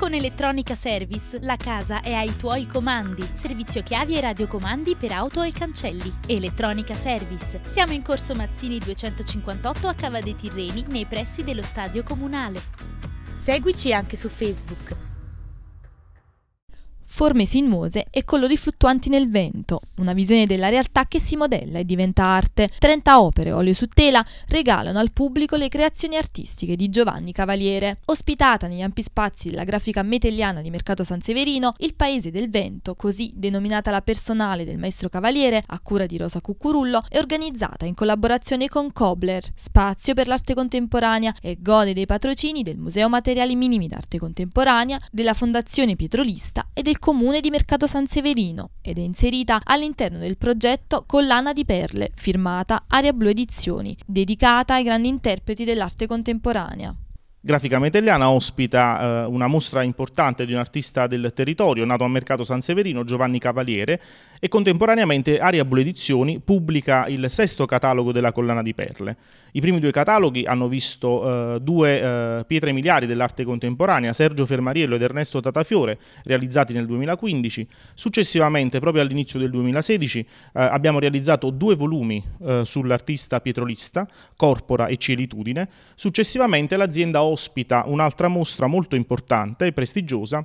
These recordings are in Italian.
Con Elettronica Service la casa è ai tuoi comandi. Servizio chiavi e radiocomandi per auto e cancelli. Elettronica Service. Siamo in corso Mazzini 258 a Cava dei Tirreni, nei pressi dello stadio comunale. Seguici anche su Facebook forme sinuose e colori fluttuanti nel vento, una visione della realtà che si modella e diventa arte. 30 opere olio su tela regalano al pubblico le creazioni artistiche di Giovanni Cavaliere. Ospitata negli ampi spazi della grafica metelliana di Mercato San Severino, il Paese del Vento, così denominata la personale del maestro Cavaliere, a cura di Rosa Cucurullo, è organizzata in collaborazione con Kobler, spazio per l'arte contemporanea e gode dei patrocini del Museo Materiali Minimi d'Arte Contemporanea, della Fondazione Pietrolista e del comune di Mercato San Severino ed è inserita all'interno del progetto Collana di Perle, firmata Aria Blu Edizioni, dedicata ai grandi interpreti dell'arte contemporanea. Grafica Metelliana ospita eh, una mostra importante di un artista del territorio nato a Mercato San Severino, Giovanni Cavaliere, e contemporaneamente Aria Bull Edizioni pubblica il sesto catalogo della collana di perle. I primi due cataloghi hanno visto eh, due eh, pietre miliari dell'arte contemporanea, Sergio Fermariello ed Ernesto Tatafiore, realizzati nel 2015. Successivamente, proprio all'inizio del 2016, eh, abbiamo realizzato due volumi eh, sull'artista pietrolista, Corpora e Cielitudine. Successivamente l'azienda ospita un'altra mostra molto importante e prestigiosa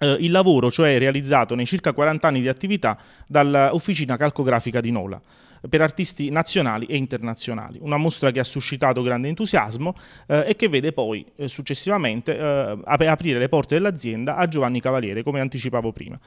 eh, il lavoro cioè realizzato nei circa 40 anni di attività dall'Officina Calcografica di Nola per artisti nazionali e internazionali. Una mostra che ha suscitato grande entusiasmo eh, e che vede poi eh, successivamente eh, aprire le porte dell'azienda a Giovanni Cavaliere, come anticipavo prima.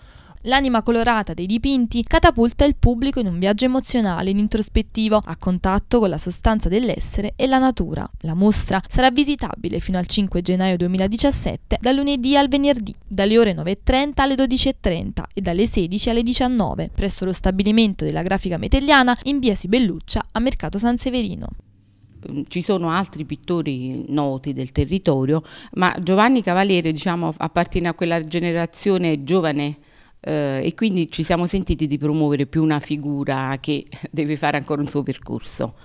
L'anima colorata dei dipinti catapulta il pubblico in un viaggio emozionale, in introspettivo, a contatto con la sostanza dell'essere e la natura. La mostra sarà visitabile fino al 5 gennaio 2017, dal lunedì al venerdì, dalle ore 9.30 alle 12.30 e dalle 16 alle 19, presso lo stabilimento della grafica metelliana in via Sibelluccia a Mercato San Severino mm, ci sono altri pittori noti del territorio, ma Giovanni Cavaliere diciamo, appartiene a quella generazione giovane eh, e quindi ci siamo sentiti di promuovere più una figura che deve fare ancora un suo percorso.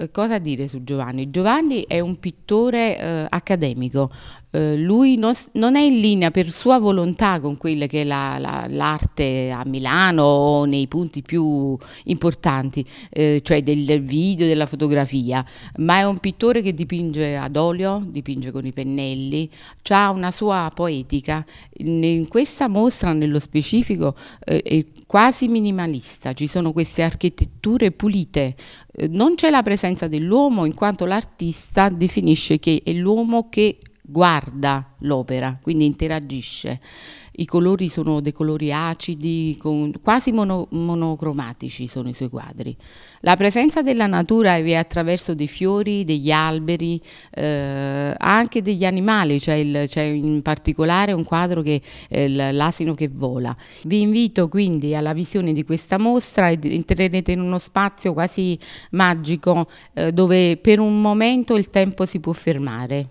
Eh, cosa dire su Giovanni? Giovanni è un pittore eh, accademico, eh, lui non, non, è in linea per sua volontà con quella che è la, la, l'arte a Milano o nei punti più importanti, eh, cioè del video, della fotografia, ma è un pittore che dipinge ad olio, dipinge con i pennelli, ha una sua poetica. In, in questa mostra nello specifico eh, è quasi minimalista, ci sono queste architetture pulite, non c'è la presenza conoscenza dell'uomo in quanto l'artista definisce che è l'uomo che guarda l'opera, quindi interagisce. I colori sono dei colori acidi, quasi mono, monocromatici sono i suoi quadri. La presenza della natura è attraverso dei fiori, degli alberi, eh, anche degli animali, c'è, cioè in particolare un quadro che è l'asino che vola. Vi invito quindi alla visione di questa mostra e entrerete in uno spazio quasi magico eh, dove per un momento il tempo si può fermare.